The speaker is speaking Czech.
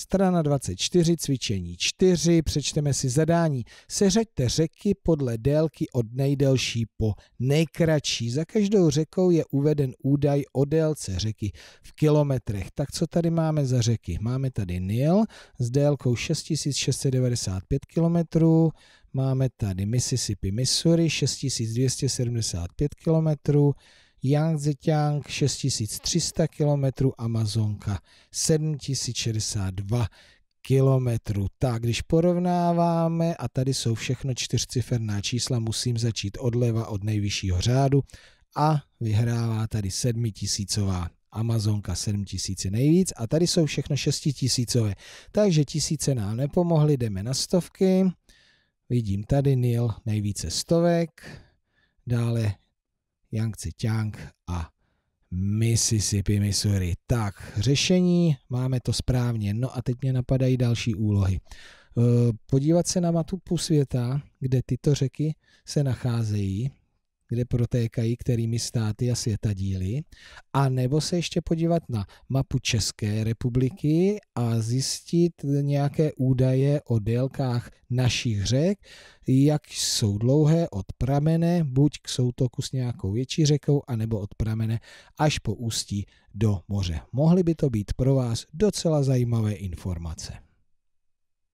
Strana 24, cvičení 4, přečteme si zadání. Seřaďte řeky podle délky od nejdelší po nejkratší. Za každou řekou je uveden údaj o délce řeky v kilometrech. Tak co tady máme za řeky? Máme tady Nil s délkou 6695 km, máme tady Mississippi, Missouri 6275 km, Yangtzeťang 6300 km, Amazonka 7062 kilometrů. Tak, když porovnáváme, a tady jsou všechno čtyřciferná čísla, musím začít odleva od nejvyššího řádu a vyhrává tady sedmitisícová Amazonka 7000 nejvíc a tady jsou všechno šestitisícové. Takže tisíce nám nepomohly, jdeme na stovky. Vidím tady Nil nejvíce stovek, dále Yangtze Ťang a Mississippi, Missouri. Tak, řešení, máme to správně. No a teď mě napadají další úlohy. Eh, podívat se na mapu světa, kde tyto řeky se nacházejí, kde protékají kterými státy a díly, a nebo se ještě podívat na mapu České republiky a zjistit nějaké údaje o délkách našich řek, jak jsou dlouhé od pramene, buď k soutoku s nějakou větší řekou, anebo od pramene až po ústí do moře. Mohly by to být pro vás docela zajímavé informace.